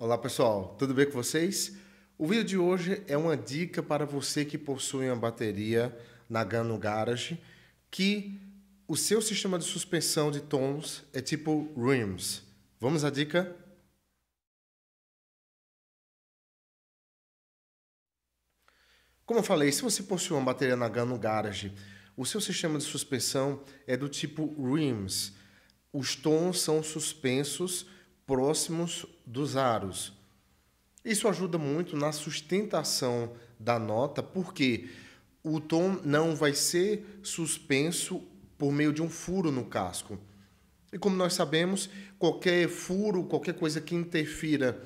Olá pessoal, tudo bem com vocês? O vídeo de hoje é uma dica para você que possui uma bateria na Gano Garage que o seu sistema de suspensão de tons é tipo rims. Vamos à dica? Como eu falei, se você possui uma bateria na Gano Garage, o seu sistema de suspensão é do tipo rims. Os tons são suspensos próximos dos aros. Isso ajuda muito na sustentação da nota, porque o tom não vai ser suspenso por meio de um furo no casco. E como nós sabemos, qualquer furo, qualquer coisa que interfira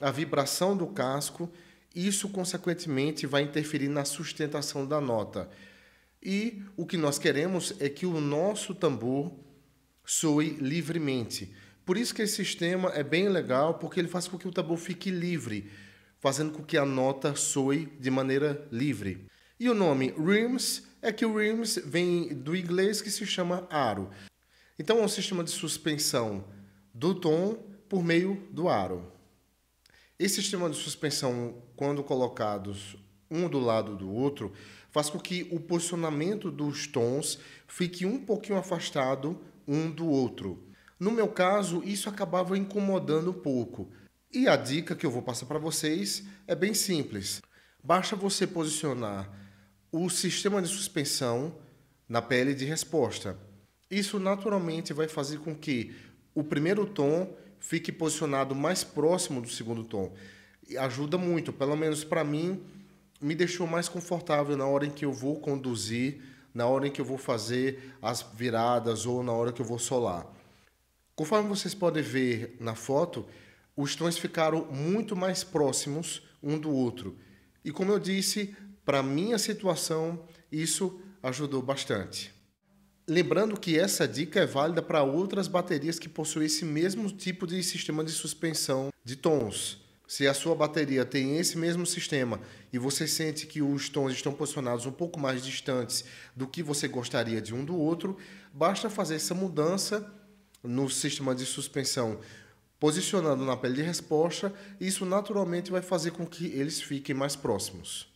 a vibração do casco, isso consequentemente vai interferir na sustentação da nota. E o que nós queremos é que o nosso tambor soe livremente. Por isso que esse sistema é bem legal, porque ele faz com que o tabu fique livre, fazendo com que a nota soe de maneira livre. E o nome rims é que o rims vem do inglês que se chama aro. Então é um sistema de suspensão do tom por meio do aro. Esse sistema de suspensão, quando colocados um do lado do outro, faz com que o posicionamento dos tons fique um pouquinho afastado um do outro. No meu caso, isso acabava incomodando um pouco. E a dica que eu vou passar para vocês é bem simples. Basta você posicionar o sistema de suspensão na pele de resposta. Isso naturalmente vai fazer com que o primeiro tom fique posicionado mais próximo do segundo tom. E ajuda muito, pelo menos para mim, me deixou mais confortável na hora em que eu vou conduzir, na hora em que eu vou fazer as viradas ou na hora que eu vou solar. Conforme vocês podem ver na foto, os tons ficaram muito mais próximos um do outro. E como eu disse, para minha situação, isso ajudou bastante. Lembrando que essa dica é válida para outras baterias que possuem esse mesmo tipo de sistema de suspensão de tons. Se a sua bateria tem esse mesmo sistema e você sente que os tons estão posicionados um pouco mais distantes do que você gostaria de um do outro, basta fazer essa mudança no sistema de suspensão, posicionando na pele de resposta, isso naturalmente vai fazer com que eles fiquem mais próximos.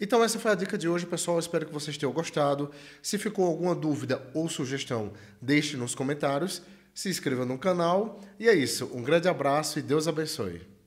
Então essa foi a dica de hoje, pessoal. espero que vocês tenham gostado. Se ficou alguma dúvida ou sugestão, deixe nos comentários, se inscreva no canal. E é isso. Um grande abraço e Deus abençoe.